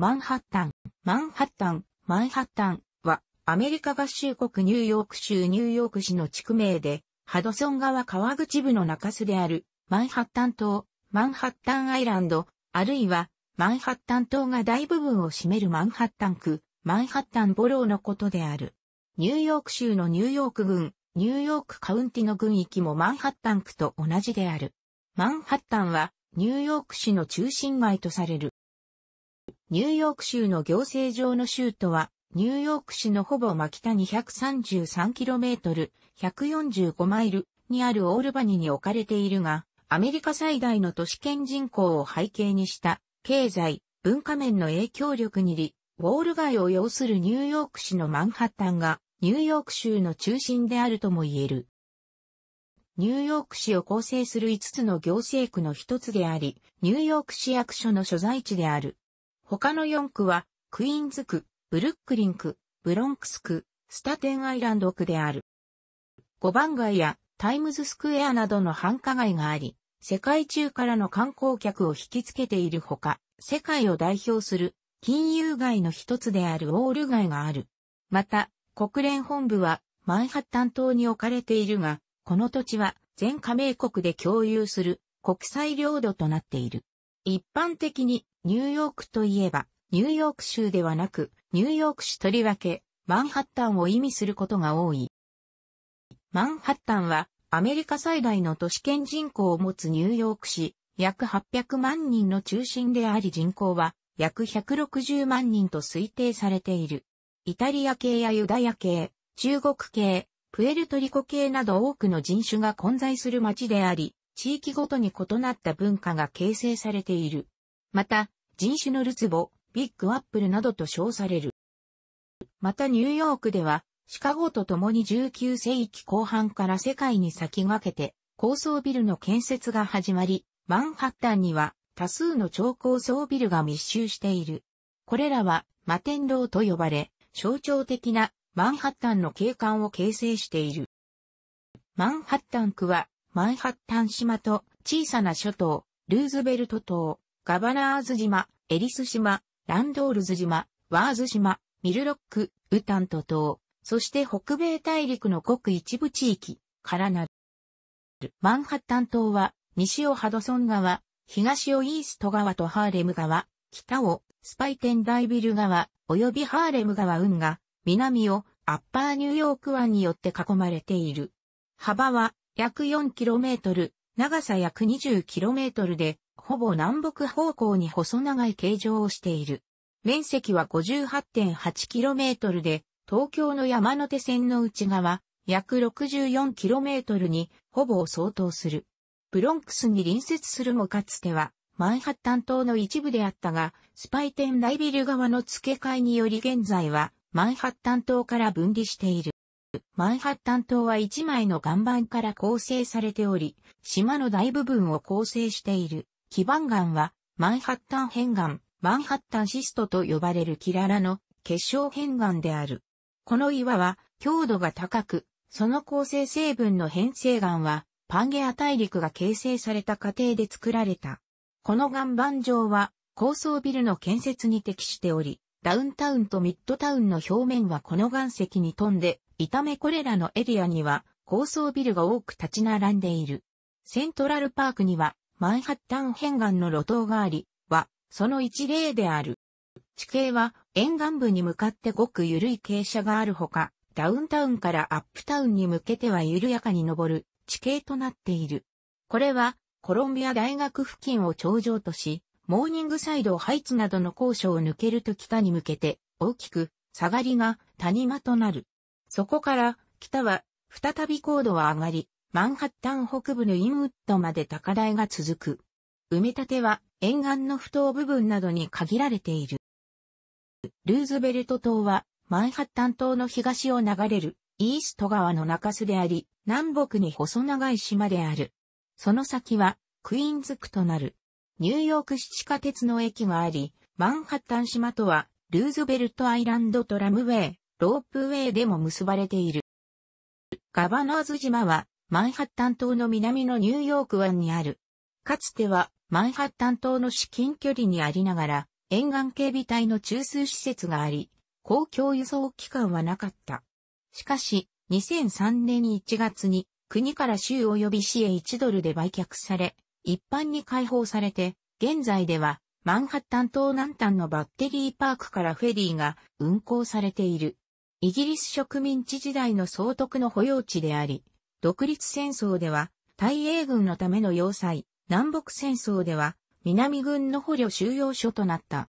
マンハッタン、マンハッタン、マンハッタンは、アメリカ合衆国ニューヨーク州ニューヨーク市の地区名で、ハドソン川川口部の中州である、マンハッタン島、マンハッタンアイランド、あるいは、マンハッタン島が大部分を占めるマンハッタン区、マンハッタンボローのことである。ニューヨーク州のニューヨーク郡、ニューヨークカウンティの郡域もマンハッタン区と同じである。マンハッタンは、ニューヨーク市の中心街とされる。ニューヨーク州の行政上の州都は、ニューヨーク市のほぼ真北 233km、145マイルにあるオールバニに置かれているが、アメリカ最大の都市圏人口を背景にした、経済、文化面の影響力にり、ウォール街を要するニューヨーク市のマンハッタンが、ニューヨーク州の中心であるとも言える。ニューヨーク市を構成する5つの行政区の一つであり、ニューヨーク市役所の所在地である。他の4区は、クイーンズ区、ブルックリン区、ブロンクス区、スタテンアイランド区である。5番街やタイムズスクエアなどの繁華街があり、世界中からの観光客を引きつけているほか、世界を代表する金融街の一つであるオール街がある。また、国連本部はマンハッタン島に置かれているが、この土地は全加盟国で共有する国際領土となっている。一般的にニューヨークといえば、ニューヨーク州ではなく、ニューヨーク市とりわけ、マンハッタンを意味することが多い。マンハッタンは、アメリカ最大の都市圏人口を持つニューヨーク市、約800万人の中心であり人口は、約160万人と推定されている。イタリア系やユダヤ系、中国系、プエルトリコ系など多くの人種が混在する街であり、地域ごとに異なった文化が形成されている。また、人種のるつぼ、ビッグアップルなどと称される。またニューヨークでは、シカゴと共に19世紀後半から世界に先駆けて、高層ビルの建設が始まり、マンハッタンには多数の超高層ビルが密集している。これらは、摩天楼と呼ばれ、象徴的なマンハッタンの景観を形成している。マンハッタン区はマンハッタン島と小さな諸島、ルーズベルト島、ガバナーズ島、エリス島、ランドールズ島、ワーズ島、ミルロック、ウタント島、そして北米大陸の国一部地域からなる。マンハッタン島は、西をハドソン川、東をイースト川とハーレム川、北をスパイテンダイビル川、及びハーレム川運河、南をアッパーニューヨーク湾によって囲まれている。幅は約 4km、長さ約 20km で、ほぼ南北方向に細長い形状をしている。面積は 58.8km で、東京の山手線の内側、約 64km にほぼ相当する。ブロンクスに隣接するもかつては、マンハッタン島の一部であったが、スパイテン大ビル側の付け替えにより現在は、マンハッタン島から分離している。マンハッタン島は一枚の岩盤から構成されており、島の大部分を構成している。基盤岩は、マンハッタン片岩、マンハッタンシストと呼ばれるキララの結晶片岩である。この岩は強度が高く、その構成成分の変成岩はパンゲア大陸が形成された過程で作られた。この岩盤上は高層ビルの建設に適しており、ダウンタウンとミッドタウンの表面はこの岩石に飛んで痛めこれらのエリアには高層ビルが多く立ち並んでいる。セントラルパークにはマンハッタン辺岸の路頭があり、は、その一例である。地形は沿岸部に向かってごく緩い傾斜があるほか、ダウンタウンからアップタウンに向けては緩やかに登る地形となっている。これはコロンビア大学付近を頂上とし、モーニングサイドハイツなどの高所を抜けると北に向けて大きく下がりが谷間となる。そこから北は再び高度は上がり、マンハッタン北部のインウッドまで高台が続く。埋め立ては沿岸の不当部分などに限られている。ルーズベルト島はマンハッタン島の東を流れるイースト川の中州であり、南北に細長い島である。その先はクイーンズ区となる。ニューヨーク市地下鉄の駅があり、マンハッタン島とはルーズベルトアイランドとラムウェイ、ロープウェイでも結ばれている。ガバナーズ島は、マンハッタン島の南のニューヨーク湾にある。かつては、マンハッタン島の至近距離にありながら、沿岸警備隊の中枢施設があり、公共輸送機関はなかった。しかし、2003年1月に、国から州及び市へ1ドルで売却され、一般に開放されて、現在では、マンハッタン島南端のバッテリーパークからフェリーが運行されている。イギリス植民地時代の総督の保養地であり、独立戦争では、大英軍のための要塞、南北戦争では、南軍の捕虜収容所となった。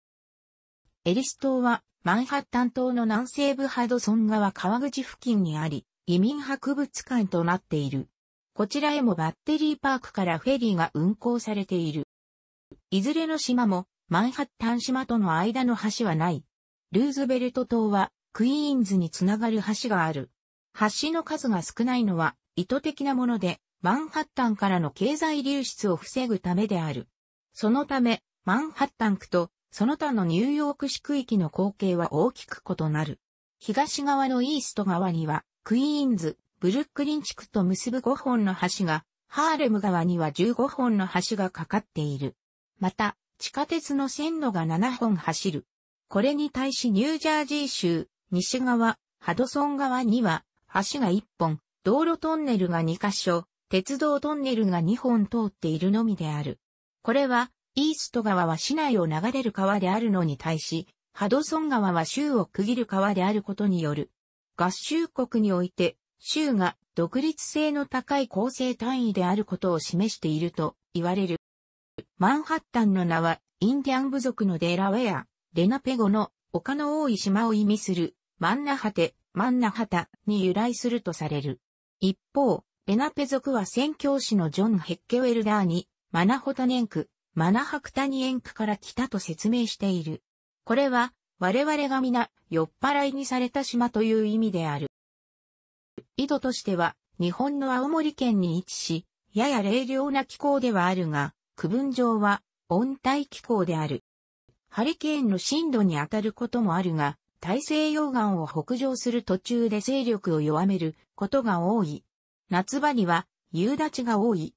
エリス島は、マンハッタン島の南西部ハドソン川川口付近にあり、移民博物館となっている。こちらへもバッテリーパークからフェリーが運行されている。いずれの島も、マンハッタン島との間の橋はない。ルーズベルト島は、クイーンズにつながる橋がある。橋の数が少ないのは意図的なもので、マンハッタンからの経済流出を防ぐためである。そのため、マンハッタン区とその他のニューヨーク市区域の光景は大きく異なる。東側のイースト側には、クイーンズ、ブルックリン地区と結ぶ5本の橋が、ハーレム側には15本の橋がかかっている。また、地下鉄の線路が7本走る。これに対しニュージャージー州、西側、ハドソン側には、橋が1本、道路トンネルが2箇所、鉄道トンネルが2本通っているのみである。これは、イースト川は市内を流れる川であるのに対し、ハドソン川は州を区切る川であることによる。合衆国において、州が独立性の高い構成単位であることを示していると言われる。マンハッタンの名は、インディアン部族のデラウェア、レナペゴの丘の多い島を意味するマンナハテ、マンナハタに由来するとされる。一方、ベナペ族は宣教師のジョン・ヘッケウェルダーに、マナホタネンク、マナハクタニエンクから来たと説明している。これは、我々が皆、酔っ払いにされた島という意味である。井戸としては、日本の青森県に位置し、やや冷涼な気候ではあるが、区分上は温帯気候である。ハリケーンの震度に当たることもあるが、大西洋岸を北上する途中で勢力を弱めることが多い。夏場には夕立が多い。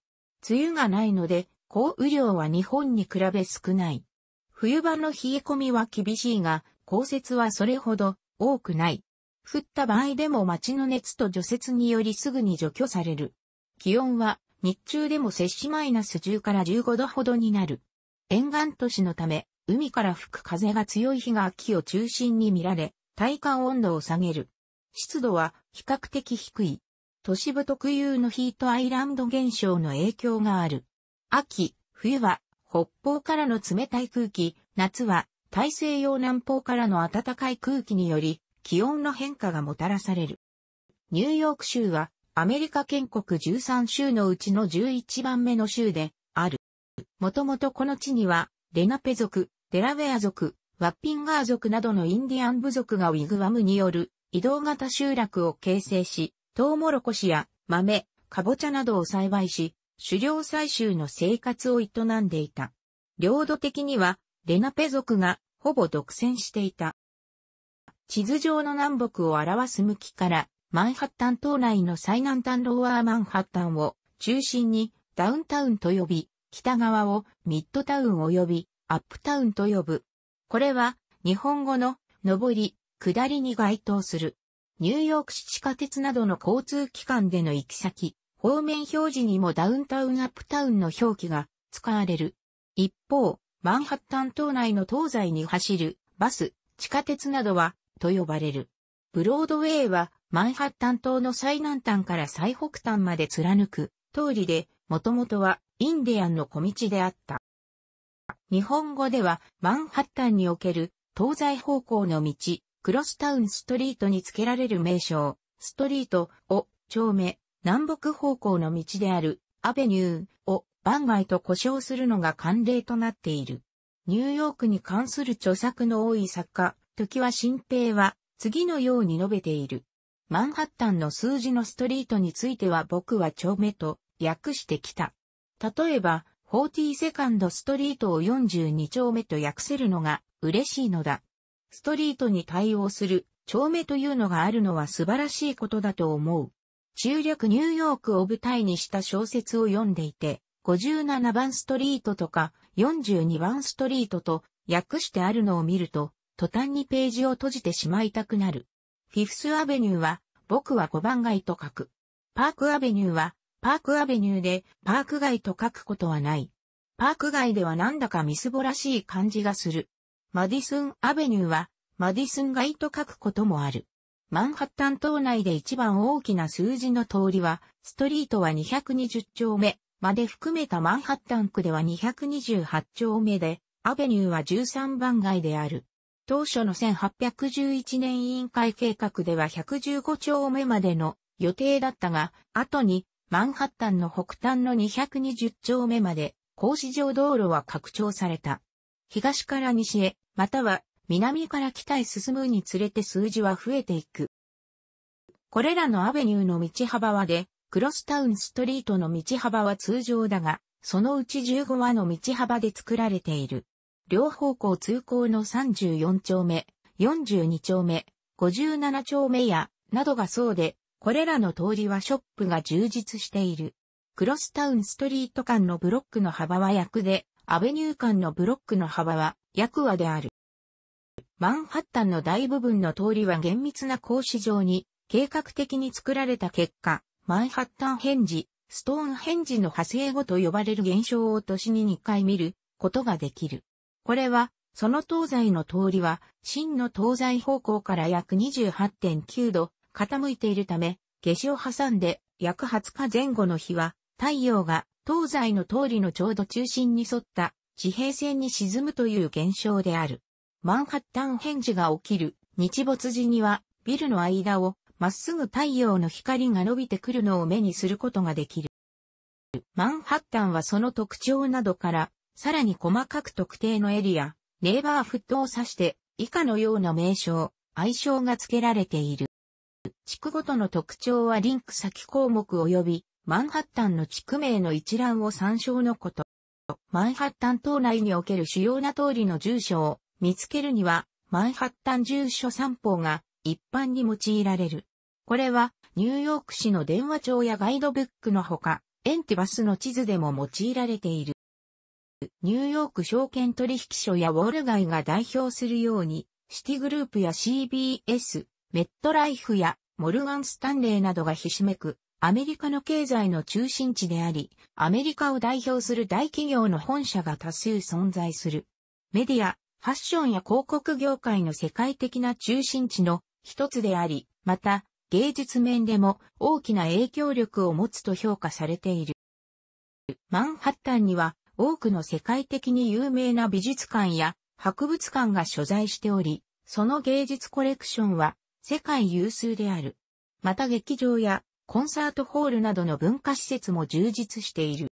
梅雨がないので、降雨量は日本に比べ少ない。冬場の冷え込みは厳しいが、降雪はそれほど多くない。降った場合でも街の熱と除雪によりすぐに除去される。気温は日中でも摂氏マイナス10から15度ほどになる。沿岸都市のため、海から吹く風が強い日が秋を中心に見られ、体感温度を下げる。湿度は比較的低い。都市部特有のヒートアイランド現象の影響がある。秋、冬は北方からの冷たい空気、夏は大西洋南方からの暖かい空気により気温の変化がもたらされる。ニューヨーク州はアメリカ建国13州のうちの11番目の州である。もともとこの地にはレナペ族、デラウェア族、ワッピンガー族などのインディアン部族がウィグワムによる移動型集落を形成し、トウモロコシや豆、カボチャなどを栽培し、狩猟採集の生活を営んでいた。領土的には、レナペ族がほぼ独占していた。地図上の南北を表す向きから、マンハッタン島内の最南端ローアーマンハッタンを中心にダウンタウンと呼び、北側をミッドタウン及びアップタウンと呼ぶ。これは、日本語の、上り、下りに該当する。ニューヨーク市地下鉄などの交通機関での行き先、方面表示にもダウンタウンアップタウンの表記が使われる。一方、マンハッタン島内の東西に走るバス、地下鉄などはと呼ばれる。ブロードウェイはマンハッタン島の最南端から最北端まで貫く通りで、もともとはインディアンの小道であった。日本語ではマンハッタンにおける東西方向の道、クロスタウンストリートに付けられる名称、ストリートを丁目、南北方向の道であるアベニューを番外と呼称するのが慣例となっている。ニューヨークに関する著作の多い作家、時は新平は次のように述べている。マンハッタンの数字のストリートについては僕は丁目と訳してきた。例えば、40セカンドストリートを42丁目と訳せるのが嬉しいのだ。ストリートに対応する丁目というのがあるのは素晴らしいことだと思う。中略ニューヨークを舞台にした小説を読んでいて、57番ストリートとか42番ストリートと訳してあるのを見ると、途端にページを閉じてしまいたくなる。フィフスアベニューは、僕は5番街と書く。パークアベニューは、パークアベニューでパーク街と書くことはない。パーク街ではなんだかみすぼらしい感じがする。マディスンアベニューはマディスン街と書くこともある。マンハッタン島内で一番大きな数字の通りは、ストリートは220丁目まで含めたマンハッタン区では228丁目で、アベニューは13番街である。当初の1811年委員会計画では115丁目までの予定だったが、後にマンハッタンの北端の220丁目まで、格子状道路は拡張された。東から西へ、または南から北へ進むにつれて数字は増えていく。これらのアベニューの道幅はで、クロスタウンストリートの道幅は通常だが、そのうち15話の道幅で作られている。両方向通行の34丁目、42丁目、57丁目や、などがそうで、これらの通りはショップが充実している。クロスタウンストリート間のブロックの幅は約で、アベニュー間のブロックの幅は約和である。マンハッタンの大部分の通りは厳密な格子状に計画的に作られた結果、マンハッタンヘンジ、ストーンヘンジの派生語と呼ばれる現象を年に2回見ることができる。これは、その東西の通りは、真の東西方向から約28.9度、傾いているため、夏至を挟んで約20日前後の日は、太陽が東西の通りのちょうど中心に沿った地平線に沈むという現象である。マンハッタン返事が起きる日没時にはビルの間をまっすぐ太陽の光が伸びてくるのを目にすることができる。マンハッタンはその特徴などから、さらに細かく特定のエリア、ネイバーフットを指して以下のような名称、愛称が付けられている。地区ごとの特徴はリンク先項目及び、マンハッタンの地区名の一覧を参照のこと。マンハッタン島内における主要な通りの住所を見つけるには、マンハッタン住所三法が一般に用いられる。これは、ニューヨーク市の電話帳やガイドブックのほか、エンティバスの地図でも用いられている。ニューヨーク証券取引所やウォール街が代表するように、シティグループや CBS、メットライフやモルガン・スタンレーなどがひしめく、アメリカの経済の中心地であり、アメリカを代表する大企業の本社が多数存在する。メディア、ファッションや広告業界の世界的な中心地の一つであり、また、芸術面でも大きな影響力を持つと評価されている。マンハッタンには多くの世界的に有名な美術館や博物館が所在しており、その芸術コレクションは世界有数である。また劇場やコンサートホールなどの文化施設も充実している。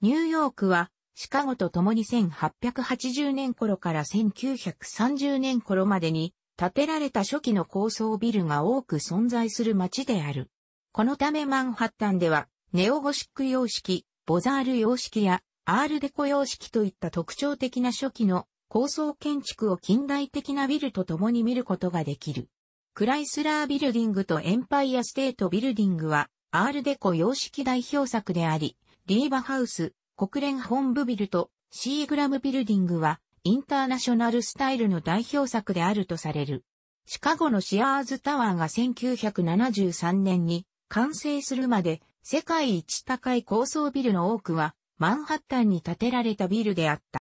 ニューヨークはシカゴと共に1880年頃から1930年頃までに建てられた初期の高層ビルが多く存在する街である。このためマンハッタンではネオゴシック様式、ボザール様式やアールデコ様式といった特徴的な初期の高層建築を近代的なビルと共に見ることができる。クライスラービルディングとエンパイアステートビルディングは、アールデコ様式代表作であり、リーバハウス、国連本部ビルとシーグラムビルディングは、インターナショナルスタイルの代表作であるとされる。シカゴのシアーズタワーが1973年に完成するまで、世界一高い高層ビルの多くは、マンハッタンに建てられたビルであった。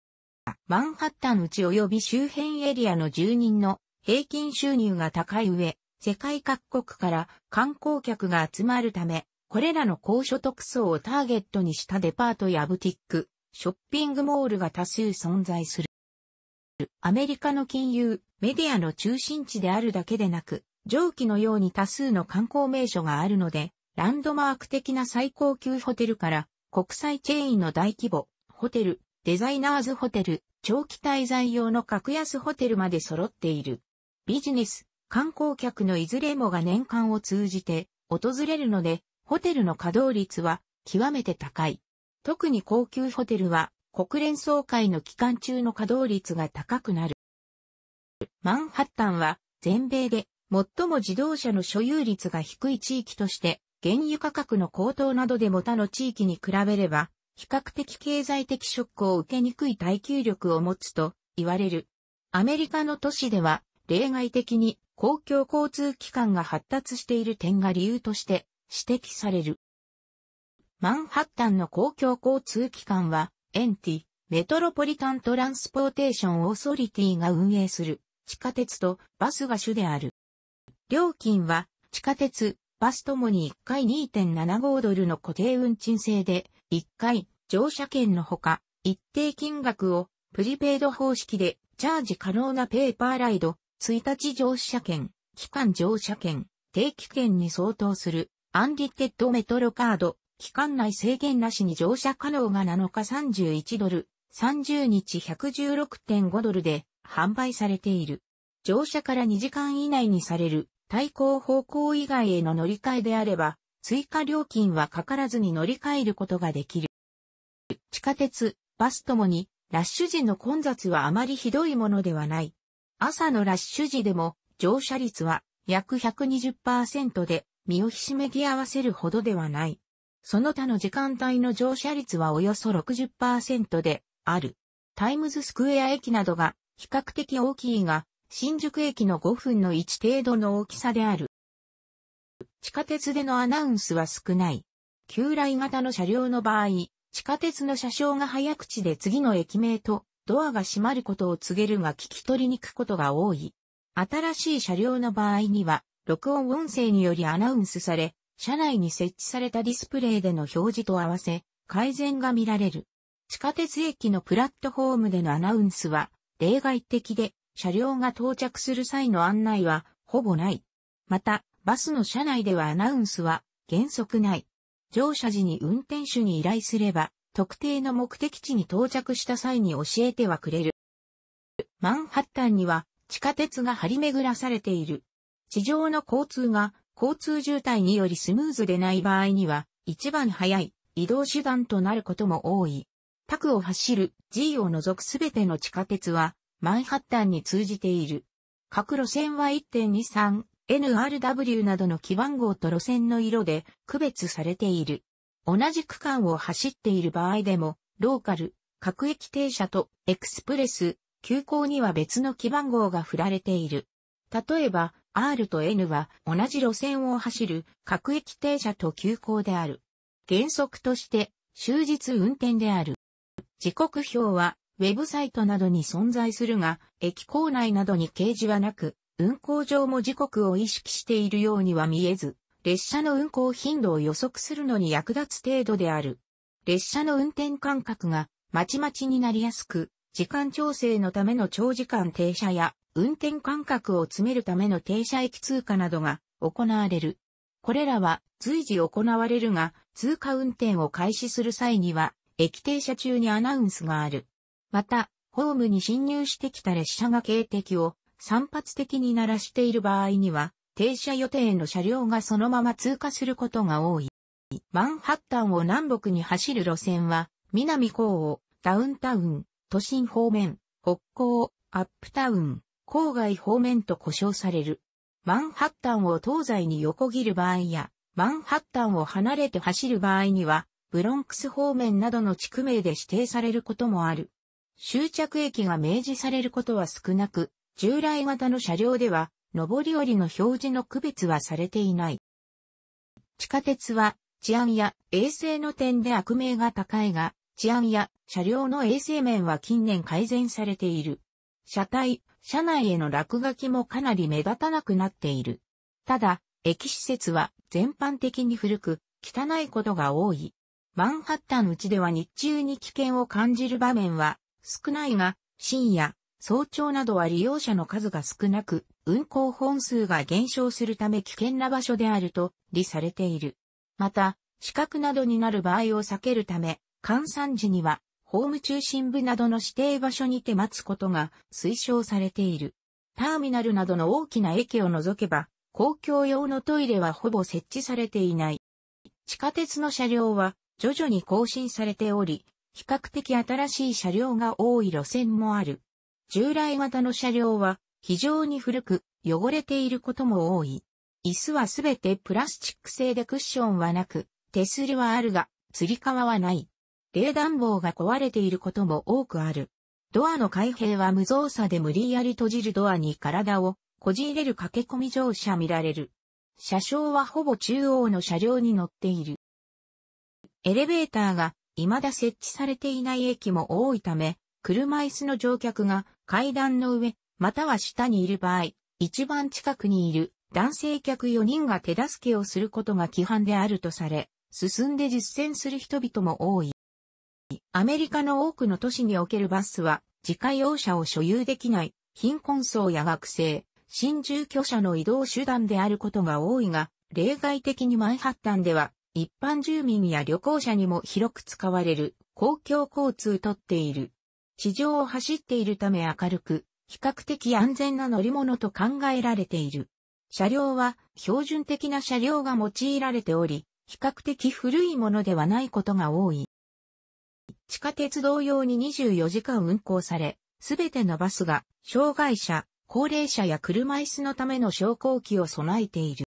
マンハッタン内及び周辺エリアの住人の平均収入が高い上、世界各国から観光客が集まるため、これらの高所得層をターゲットにしたデパートやブティック、ショッピングモールが多数存在する。アメリカの金融、メディアの中心地であるだけでなく、上記のように多数の観光名所があるので、ランドマーク的な最高級ホテルから国際チェーンの大規模、ホテル、デザイナーズホテル、長期滞在用の格安ホテルまで揃っている。ビジネス、観光客のいずれもが年間を通じて訪れるので、ホテルの稼働率は極めて高い。特に高級ホテルは国連総会の期間中の稼働率が高くなる。マンハッタンは全米で最も自動車の所有率が低い地域として原油価格の高騰などでも他の地域に比べれば比較的経済的ショックを受けにくい耐久力を持つと言われる。アメリカの都市では例外的に公共交通機関が発達している点が理由として指摘される。マンハッタンの公共交通機関は、エンティ、メトロポリタントランスポーテーションオーソリティが運営する地下鉄とバスが主である。料金は地下鉄、バスともに1回2.75ドルの固定運賃制で、1回乗車券のほか一定金額をプリペイド方式でチャージ可能なペーパーライド、1日乗車券、期間乗車券、定期券に相当する、アンリテッドメトロカード、期間内制限なしに乗車可能が7日31ドル、30日116.5ドルで販売されている。乗車から2時間以内にされる対向方向以外への乗り換えであれば、追加料金はかからずに乗り換えることができる。地下鉄、バスともに、ラッシュ時の混雑はあまりひどいものではない。朝のラッシュ時でも乗車率は約120%で身をひしめき合わせるほどではない。その他の時間帯の乗車率はおよそ60%である。タイムズスクエア駅などが比較的大きいが、新宿駅の5分の1程度の大きさである。地下鉄でのアナウンスは少ない。旧来型の車両の場合、地下鉄の車掌が早口で次の駅名とドアが閉まることを告げるが聞き取りにくことが多い。新しい車両の場合には、録音音声によりアナウンスされ、車内に設置されたディスプレイでの表示と合わせ、改善が見られる。地下鉄駅のプラットフォームでのアナウンスは、例外的で、車両が到着する際の案内は、ほぼない。また、バスの車内ではアナウンスは、原則ない。乗車時に運転手に依頼すれば、特定の目的地に到着した際に教えてはくれる。マンハッタンには地下鉄が張り巡らされている。地上の交通が交通渋滞によりスムーズでない場合には一番早い移動手段となることも多い。タクを走る G を除くすべての地下鉄はマンハッタンに通じている。各路線は 1.23NRW などの基番号と路線の色で区別されている。同じ区間を走っている場合でも、ローカル、各駅停車とエクスプレス、急行には別の基番号が振られている。例えば、R と N は同じ路線を走る各駅停車と急行である。原則として終日運転である。時刻表はウェブサイトなどに存在するが、駅構内などに掲示はなく、運行上も時刻を意識しているようには見えず、列車の運行頻度を予測するのに役立つ程度である。列車の運転間隔がまちまちになりやすく、時間調整のための長時間停車や運転間隔を詰めるための停車駅通過などが行われる。これらは随時行われるが、通過運転を開始する際には、駅停車中にアナウンスがある。また、ホームに侵入してきた列車が警笛を散発的に鳴らしている場合には、停車予定の車両がそのまま通過することが多い。マンハッタンを南北に走る路線は、南港を、ダウンタウン、都心方面、北港、アップタウン、郊外方面と呼称される。マンハッタンを東西に横切る場合や、マンハッタンを離れて走る場合には、ブロンクス方面などの地区名で指定されることもある。終着駅が明示されることは少なく、従来型の車両では、上り下りの表示の区別はされていない。地下鉄は治安や衛生の点で悪名が高いが、治安や車両の衛生面は近年改善されている。車体、車内への落書きもかなり目立たなくなっている。ただ、駅施設は全般的に古く、汚いことが多い。マンハッタンうちでは日中に危険を感じる場面は少ないが、深夜、早朝などは利用者の数が少なく、運行本数が減少するため危険な場所であると理されている。また、死角などになる場合を避けるため、換算時には、ホーム中心部などの指定場所にて待つことが推奨されている。ターミナルなどの大きな駅を除けば、公共用のトイレはほぼ設置されていない。地下鉄の車両は徐々に更新されており、比較的新しい車両が多い路線もある。従来型の車両は非常に古く汚れていることも多い。椅子はすべてプラスチック製でクッションはなく、手すりはあるが、吊り革はない。冷暖房が壊れていることも多くある。ドアの開閉は無造作で無理やり閉じるドアに体をこじ入れる駆け込み乗車見られる。車掌はほぼ中央の車両に乗っている。エレベーターが未だ設置されていない駅も多いため、車椅子の乗客が階段の上、または下にいる場合、一番近くにいる男性客4人が手助けをすることが規範であるとされ、進んで実践する人々も多い。アメリカの多くの都市におけるバスは、自家用車を所有できない、貧困層や学生、新住居者の移動手段であることが多いが、例外的にマンハッタンでは、一般住民や旅行者にも広く使われる公共交通とっている。地上を走っているため明るく、比較的安全な乗り物と考えられている。車両は標準的な車両が用いられており、比較的古いものではないことが多い。地下鉄同様に24時間運行され、すべてのバスが障害者、高齢者や車椅子のための昇降機を備えている。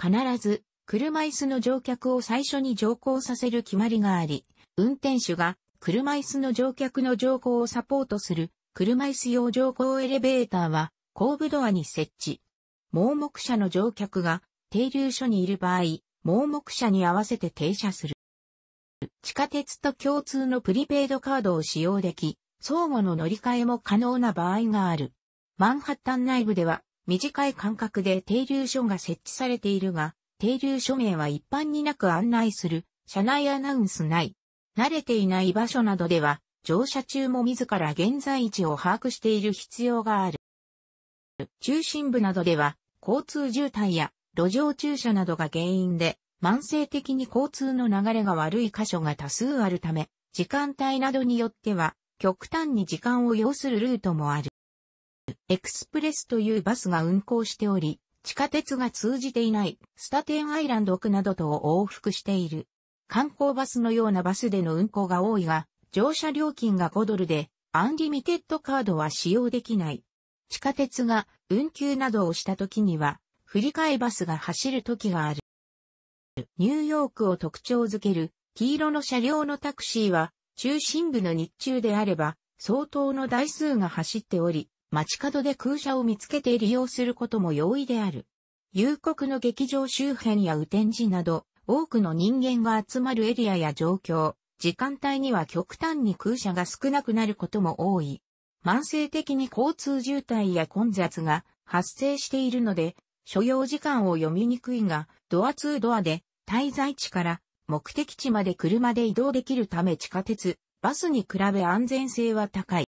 必ず車椅子の乗客を最初に乗降させる決まりがあり、運転手が車椅子の乗客の乗降をサポートする、車椅子用乗降エレベーターは、後部ドアに設置。盲目者の乗客が、停留所にいる場合、盲目者に合わせて停車する。地下鉄と共通のプリペイドカードを使用でき、相互の乗り換えも可能な場合がある。マンハッタン内部では、短い間隔で停留所が設置されているが、停留所名は一般になく案内する、車内アナウンスない。慣れていない場所などでは、乗車中も自ら現在位置を把握している必要がある。中心部などでは、交通渋滞や路上駐車などが原因で、慢性的に交通の流れが悪い箇所が多数あるため、時間帯などによっては、極端に時間を要するルートもある。エクスプレスというバスが運行しており、地下鉄が通じていないスタテンアイランド区などとを往復している。観光バスのようなバスでの運行が多いが、乗車料金が5ドルで、アンリミテッドカードは使用できない。地下鉄が運休などをした時には、振り替えバスが走る時がある。ニューヨークを特徴づける黄色の車両のタクシーは、中心部の日中であれば、相当の台数が走っており、街角で空車を見つけて利用することも容易である。夕刻の劇場周辺や雨天時など、多くの人間が集まるエリアや状況、時間帯には極端に空車が少なくなることも多い。慢性的に交通渋滞や混雑が発生しているので、所要時間を読みにくいが、ドア2ドアで滞在地から目的地まで車で移動できるため地下鉄、バスに比べ安全性は高い。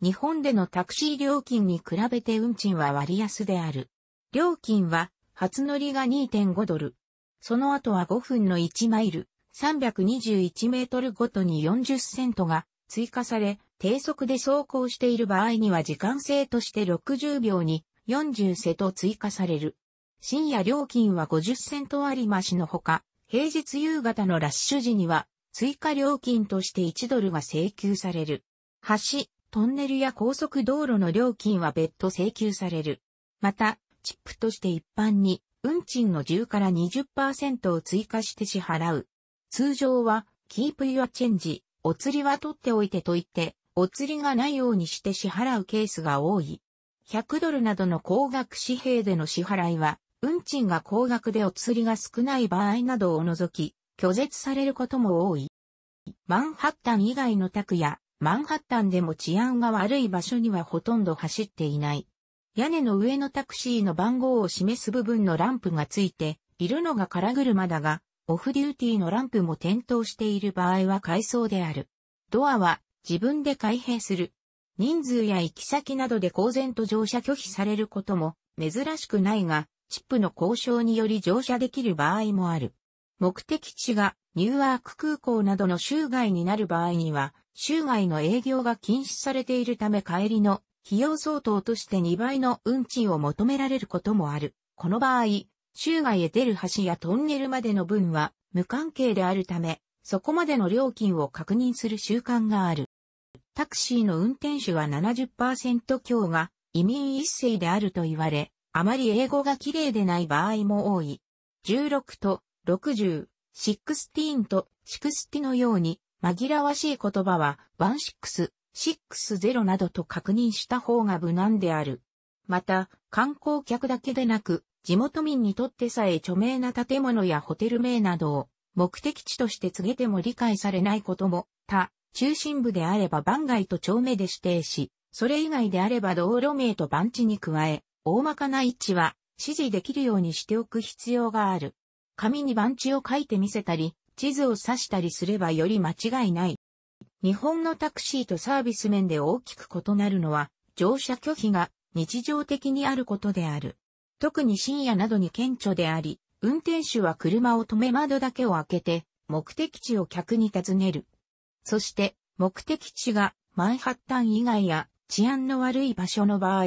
日本でのタクシー料金に比べて運賃は割安である。料金は、初乗りが2.5ドル、その後は5分の1マイル、321メートルごとに40セントが追加され、低速で走行している場合には時間制として60秒に40セト追加される。深夜料金は50セント割増しのほか、平日夕方のラッシュ時には追加料金として1ドルが請求される。橋、トンネルや高速道路の料金は別途請求される。また、チップとして一般に運賃の10から20%を追加して支払う。通常は、キープユアチェンジ、お釣りは取っておいてと言って、お釣りがないようにして支払うケースが多い。100ドルなどの高額紙幣での支払いは、運賃が高額でお釣りが少ない場合などを除き、拒絶されることも多い。マンハッタン以外の宅や、マンハッタンでも治安が悪い場所にはほとんど走っていない。屋根の上のタクシーの番号を示す部分のランプがついているのが空車だが、オフデューティーのランプも点灯している場合は改装である。ドアは自分で開閉する。人数や行き先などで公然と乗車拒否されることも珍しくないが、チップの交渉により乗車できる場合もある。目的地がニューアーク空港などの州外になる場合には、州外の営業が禁止されているため帰りの費用相当として2倍の運賃を求められることもある。この場合、州外へ出る橋やトンネルまでの分は無関係であるため、そこまでの料金を確認する習慣がある。タクシーの運転手は70%強が移民一世であると言われ、あまり英語が綺麗でない場合も多い。16と60、16と60のように紛らわしい言葉は16、60などと確認した方が無難である。また、観光客だけでなく、地元民にとってさえ著名な建物やホテル名などを目的地として告げても理解されないことも、他、中心部であれば番外と町名で指定し、それ以外であれば道路名と番地に加え、大まかな位置は指示できるようにしておく必要がある。紙に番地を書いてみせたり、地図を指したりすればより間違いない。日本のタクシーとサービス面で大きく異なるのは、乗車拒否が日常的にあることである。特に深夜などに顕著であり、運転手は車を止め窓だけを開けて、目的地を客に尋ねる。そして、目的地がマンハッタン以外や治安の悪い場所の場合、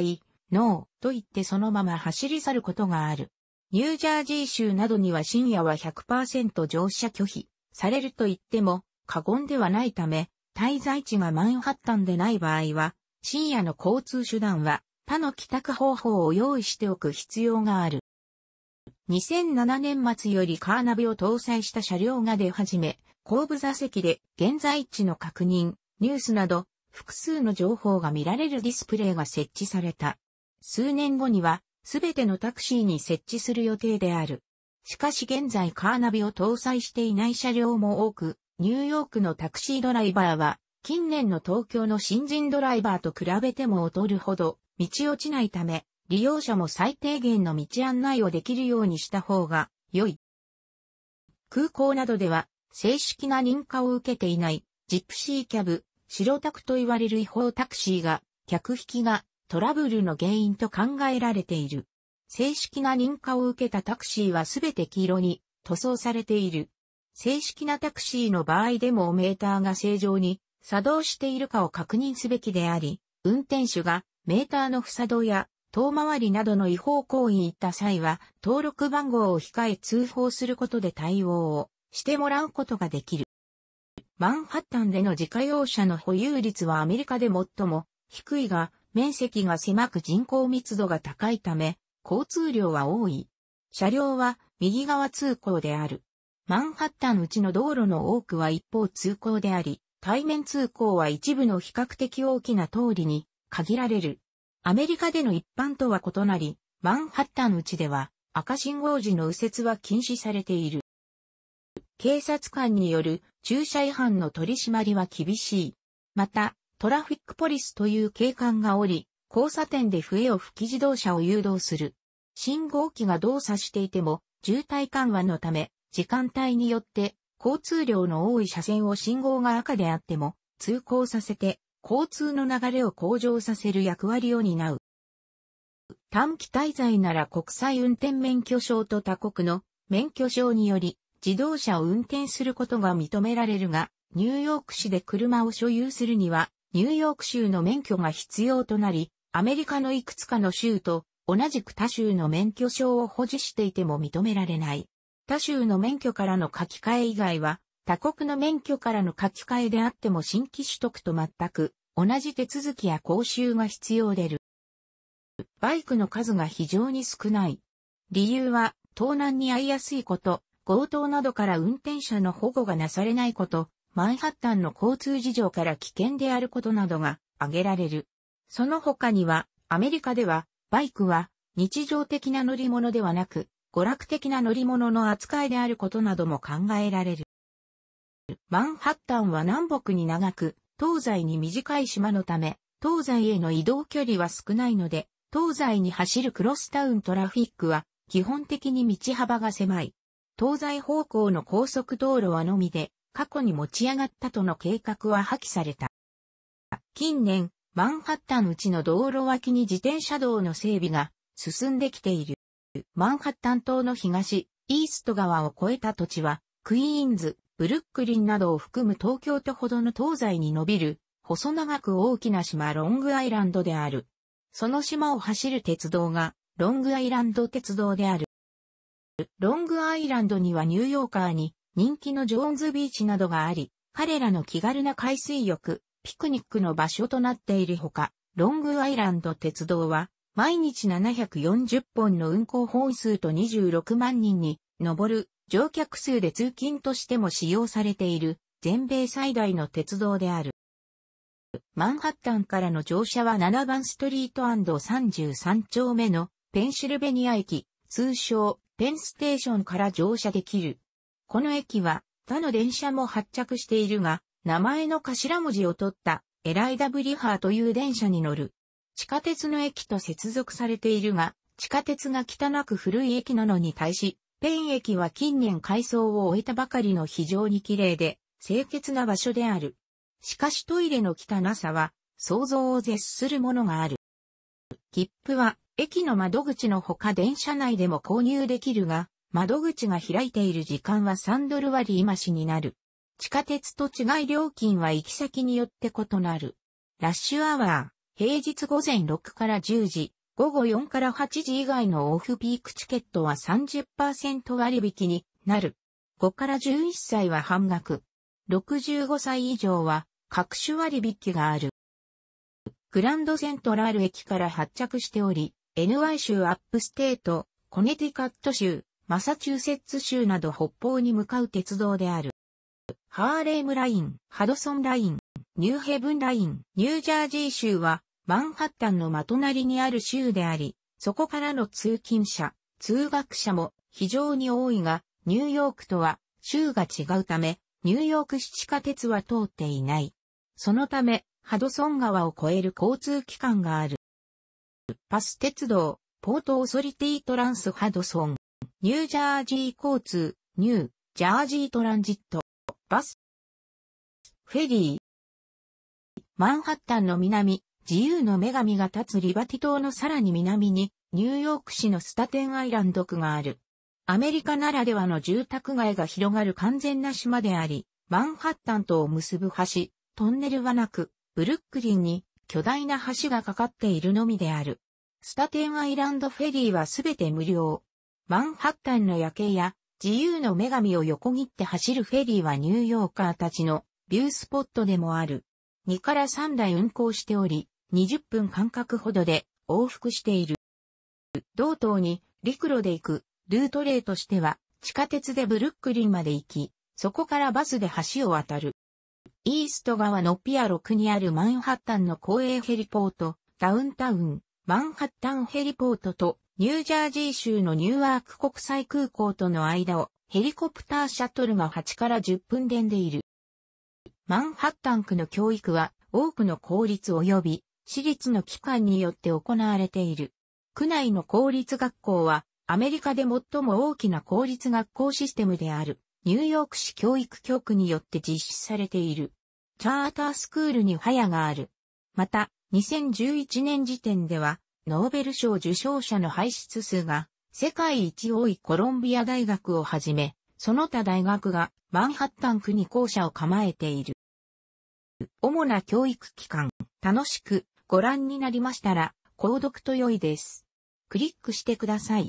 ノーと言ってそのまま走り去ることがある。ニュージャージー州などには深夜は100%乗車拒否されると言っても過言ではないため、滞在地がマンハッタンでない場合は、深夜の交通手段は他の帰宅方法を用意しておく必要がある。2007年末よりカーナビを搭載した車両が出始め、後部座席で現在地の確認、ニュースなど複数の情報が見られるディスプレイが設置された。数年後にはすべてのタクシーに設置する予定である。しかし現在カーナビを搭載していない車両も多く、ニューヨークのタクシードライバーは、近年の東京の新人ドライバーと比べても劣るほど、道落ちないため、利用者も最低限の道案内をできるようにした方が良い。空港などでは、正式な認可を受けていない、ジプシーキャブ、白タクと言われる違法タクシーが、客引きがトラブルの原因と考えられている。正式な認可を受けたタクシーはすべて黄色に塗装されている。正式なタクシーの場合でもメーターが正常に作動しているかを確認すべきであり、運転手がメーターの不作動や遠回りなどの違法行為に行った際は、登録番号を控え通報することで対応をしてもらうことができる。マンハッタンでの自家用車の保有率はアメリカで最も低いが、面積が狭く人口密度が高いため、交通量は多い。車両は右側通行である。マンハッタンうちの道路の多くは一方通行であり、対面通行は一部の比較的大きな通りに限られる。アメリカでの一般とは異なり、マンハッタンうちでは赤信号時の右折は禁止されている。警察官による駐車違反の取り締まりは厳しい。また、トラフィックポリスという警官がおり、交差点で笛を吹き自動車を誘導する。信号機が動作していても、渋滞緩和のため、時間帯によって交通量の多い車線を信号が赤であっても通行させて交通の流れを向上させる役割を担う。短期滞在なら国際運転免許証と他国の免許証により自動車を運転することが認められるが、ニューヨーク市で車を所有するには、ニューヨーク州の免許が必要となり、アメリカのいくつかの州と同じく他州の免許証を保持していても認められない。他州の免許からの書き換え以外は、他国の免許からの書き換えであっても新規取得と全く同じ手続きや講習が必要でる。バイクの数が非常に少ない。理由は、盗難に遭いやすいこと、強盗などから運転者の保護がなされないこと、マンハッタンの交通事情から危険であることなどが挙げられる。その他には、アメリカでは、バイクは日常的な乗り物ではなく、娯楽的な乗り物の扱いであることなども考えられる。マンハッタンは南北に長く、東西に短い島のため、東西への移動距離は少ないので、東西に走るクロスタウントラフィックは、基本的に道幅が狭い。東西方向の高速道路はのみで、過去に持ち上がったとの計画は破棄された。近年、マンハッタンうちの道路脇に自転車道の整備が進んできている。マンハッタン島の東、イースト川を越えた土地は、クイーンズ、ブルックリンなどを含む東京都ほどの東西に伸びる、細長く大きな島ロングアイランドである。その島を走る鉄道が、ロングアイランド鉄道である。ロングアイランドにはニューヨーカーに人気のジョーンズビーチなどがあり、彼らの気軽な海水浴、ピクニックの場所となっているほか、ロングアイランド鉄道は毎日740本の運行本数と26万人に上る乗客数で通勤としても使用されている全米最大の鉄道である。マンハッタンからの乗車は7番ストリート &33 丁目のペンシルベニア駅、通称ペンステーションから乗車できる。この駅は他の電車も発着しているが、名前の頭文字を取ったエライダ・ブリハーという電車に乗る地下鉄の駅と接続されているが、地下鉄が汚く古い駅なのに対し、ペン駅は近年改装を終えたばかりの非常に綺麗で、清潔な場所である。しかしトイレの汚さは、想像を絶するものがある。切符は、駅の窓口のほか電車内でも購入できるが、窓口が開いている時間は3ドル割増しになる。地下鉄と違い料金は行き先によって異なる。ラッシュアワー、平日午前6から10時、午後4から8時以外のオフピークチケットは30%割引になる。5から11歳は半額。65歳以上は各種割引がある。グランドセントラル駅から発着しており、NY 州アップステート、コネティカット州、マサチューセッツ州など北方に向かう鉄道である。ハーレームライン、ハドソンライン、ニューヘブンライン、ニュージャージー州はマンハッタンのまとなりにある州であり、そこからの通勤者、通学者も非常に多いが、ニューヨークとは州が違うため、ニューヨーク市地下鉄は通っていない。そのため、ハドソン川を越える交通機関がある。パス鉄道、ポートオソリティトランスハドソン、ニュージャージー交通、ニュージャージートランジット、バス、フェリー、マンハッタンの南、自由の女神が立つリバティ島のさらに南に、ニューヨーク市のスタテンアイランド区がある。アメリカならではの住宅街が広がる完全な島であり、マンハッタンとを結ぶ橋、トンネルはなく、ブルックリンに巨大な橋がかかっているのみである。スタテンアイランドフェリーはすべて無料。マンハッタンの夜景や自由の女神を横切って走るフェリーはニューヨーカーたちのビュースポットでもある。2から3台運行しており、20分間隔ほどで往復している。同等に陸路で行くルート例としては、地下鉄でブルックリンまで行き、そこからバスで橋を渡る。イースト側のピア6にあるマンハッタンの公営ヘリポート、ダウンタウン、マンハッタンヘリポートとニュージャージー州のニューアーク国際空港との間をヘリコプターシャトルが8から10分電でいる。マンハッタン区の教育は多くの公立及び私立の機関によって行われている。区内の公立学校はアメリカで最も大きな公立学校システムであるニューヨーク市教育局によって実施されている。チャータースクールに早がある。また、2011年時点では、ノーベル賞受賞者の輩出数が世界一多いコロンビア大学をはじめ、その他大学がマンハッタン区に校舎を構えている。主な教育機関、楽しくご覧になりましたら、購読と良いです。クリックしてください。